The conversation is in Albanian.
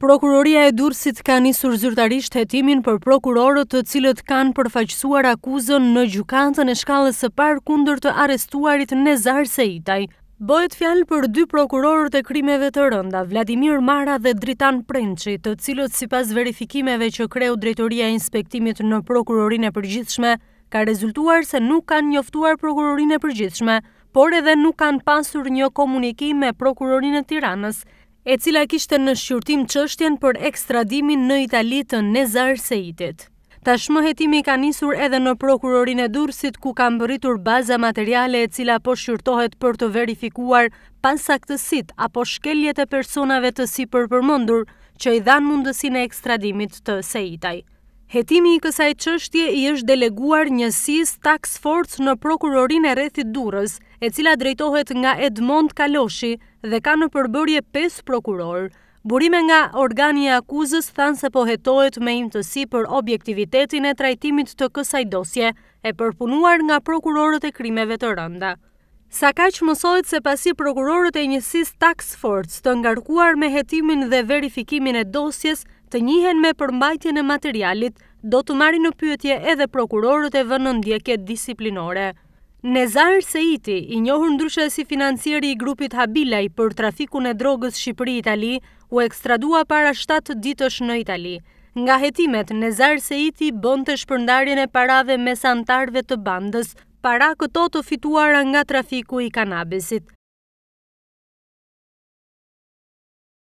Prokuroria e Durësit ka njësur zyrtarisht hetimin për prokurorët të cilët kanë përfaqësuar akuzën në gjukantën e shkallës e parë kundër të arestuarit në zarë se itaj. fjalë për dy prokurorët e krimeve të rënda, Vladimir Mara dhe Dritan Prenqi, të cilët si pas verifikimeve që kreu drejtoria e inspektimit në prokurorin e përgjithshme, ka rezultuar se nuk kanë njoftuar prokurorin e përgjithshme, por edhe nuk kanë pasur një komunikim me prokurorin e tiranës, e cila kishtë në shqyrtim qështjen për ekstradimin në Italitën në Zarë Sejitit. Ta hetimi ka njësur edhe në prokurorin e dursit ku kam mbëritur baza materiale e cila po shqyrtohet për të verifikuar pasaktësit apo shkeljet e personave të si përpërmondur që i dhanë mundësin e ekstradimit të Sejitaj. Hetimi i kësaj qështje i është deleguar njësis tax force në prokurorin e rethit durës, e cila drejtohet nga Edmond Kaloshi dhe ka në përbërje 5 prokuror. Burime nga organi e akuzës thanë se pohetohet me imtësi për objektivitetin e trajtimit të kësaj dosje e përpunuar nga prokurorët e krimeve të rënda. Sa ka që mësojt se pasi prokurorët e njësis tax force të ngarkuar me hetimin dhe verifikimin e dosjes, të njihen me përmbajtje në materialit, do të marri në pyetje edhe prokurorët e vënë ndjekje disiplinore. Nezar Seiti, i njohur ndryshe si financieri i grupit Habilaj për trafiku në drogës Shqipëri-Itali, u ekstradua para 7 ditësh në Itali. Nga jetimet, Nezar Seiti bënd të shpërndarjen e parave me santarve të bandës, para këto të fituara nga trafiku i kanabisit.